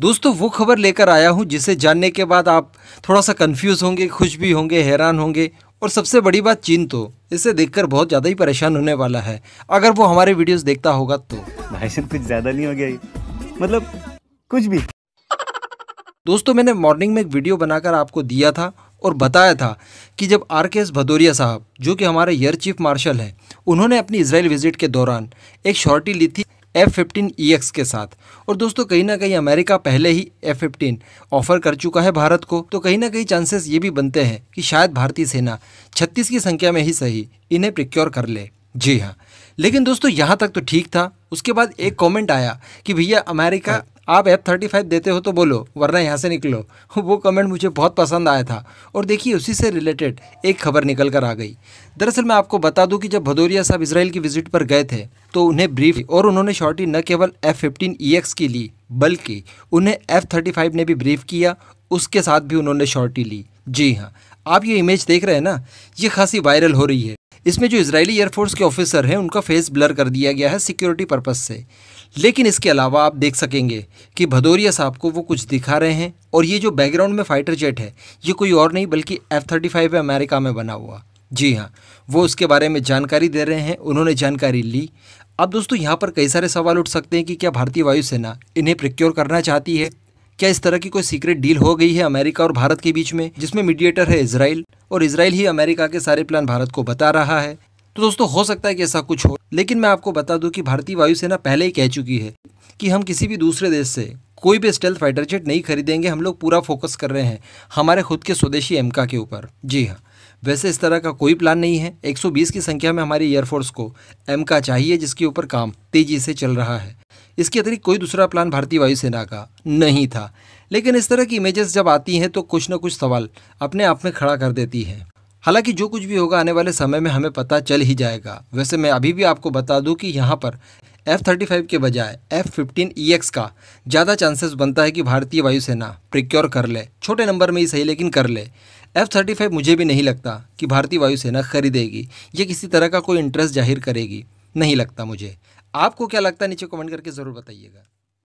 दोस्तों वो खबर लेकर आया हूँ जिसे जानने के बाद आप थोड़ा सा कंफ्यूज होंगे खुश भी होंगे हैरान होंगे और सबसे बड़ी बात चीन तो इसे देखकर बहुत ज़्यादा ही परेशान होने वाला है अगर वो हमारे वीडियोस देखता होगा तो भाई कुछ ज़्यादा नहीं हो गया मतलब कुछ भी दोस्तों मैंने मॉर्निंग में एक वीडियो बनाकर आपको दिया था और बताया था कि जब आर के एस भदौरिया साहब जो कि हमारे एयर चीफ मार्शल हैं उन्होंने अपनी इसराइल विजिट के दौरान एक शॉर्टी ली थी एफ़ फिफ्टीन ई एक्स के साथ और दोस्तों कहीं ना कहीं अमेरिका पहले ही एफ फिफ्टीन ऑफर कर चुका है भारत को तो कहीं ना कहीं चांसेस ये भी बनते हैं कि शायद भारतीय सेना छत्तीस की संख्या में ही सही इन्हें प्रिक्योर कर ले जी हाँ लेकिन दोस्तों यहाँ तक तो ठीक था उसके बाद एक कमेंट आया कि भैया अमेरिका आप एफ थर्टी फाइव देते हो तो बोलो वरना यहाँ से निकलो वो कमेंट मुझे बहुत पसंद आया था और देखिए उसी से रिलेटेड एक खबर निकल कर आ गई दरअसल मैं आपको बता दूं कि जब भदौरिया साहब इसराइल की विजिट पर गए थे तो उन्हें ब्रीफ और उन्होंने शॉर्टी न केवल एफ फिफ्टीन ई एक्स की ली बल्कि उन्हें एफ थर्टी फाइव ने भी ब्रीफ किया उसके साथ भी उन्होंने शॉर्टी ली जी हाँ आप ये इमेज देख रहे हैं ना ये खासी वायरल हो रही है इसमें जो इसराइली एयरफोर्स के ऑफिसर हैं उनका फेस ब्लर कर दिया गया है सिक्योरिटी पर्पज से लेकिन इसके अलावा आप देख सकेंगे कि भदौरिया साहब को वो कुछ दिखा रहे हैं और ये जो बैकग्राउंड में फाइटर जेट है ये कोई और नहीं बल्कि एफ थर्टी फाइव है अमेरिका में बना हुआ जी हाँ वो उसके बारे में जानकारी दे रहे हैं उन्होंने जानकारी ली अब दोस्तों यहाँ पर कई सारे सवाल उठ सकते हैं कि क्या भारतीय वायुसेना इन्हें प्रिक्योर करना चाहती है क्या इस तरह की कोई सीक्रेट डील हो गई है अमेरिका और भारत के बीच में जिसमें मीडिएटर है इसराइल और इसराइल ही अमेरिका के सारे प्लान भारत को बता रहा है तो दोस्तों हो सकता है कि ऐसा कुछ हो लेकिन मैं आपको बता दूं कि भारतीय वायुसेना पहले ही कह चुकी है कि हम किसी भी दूसरे देश से कोई भी स्टेल्थ फाइटर जेट नहीं खरीदेंगे हम लोग पूरा फोकस कर रहे हैं हमारे खुद के स्वदेशी एमका के ऊपर जी हाँ वैसे इस तरह का कोई प्लान नहीं है 120 की संख्या में हमारी एयरफोर्स को एमका चाहिए जिसके ऊपर काम तेजी से चल रहा है इसके अतिरिक्त कोई दूसरा प्लान भारतीय वायुसेना का नहीं था लेकिन इस तरह की इमेजेस जब आती हैं तो कुछ ना कुछ सवाल अपने आप में खड़ा कर देती हैं हालांकि जो कुछ भी होगा आने वाले समय में हमें पता चल ही जाएगा वैसे मैं अभी भी आपको बता दूं कि यहाँ पर एफ थर्टी फाइव के बजाय एफ फिफ्टीन ई एक्स का ज़्यादा चांसेस बनता है कि भारतीय वायुसेना प्रिक्योर कर ले छोटे नंबर में ही सही लेकिन कर ले एफ थर्टी फाइव मुझे भी नहीं लगता कि भारतीय वायुसेना खरीदेगी या किसी तरह का कोई इंटरेस्ट जाहिर करेगी नहीं लगता मुझे आपको क्या लगता है नीचे कमेंट करके ज़रूर बताइएगा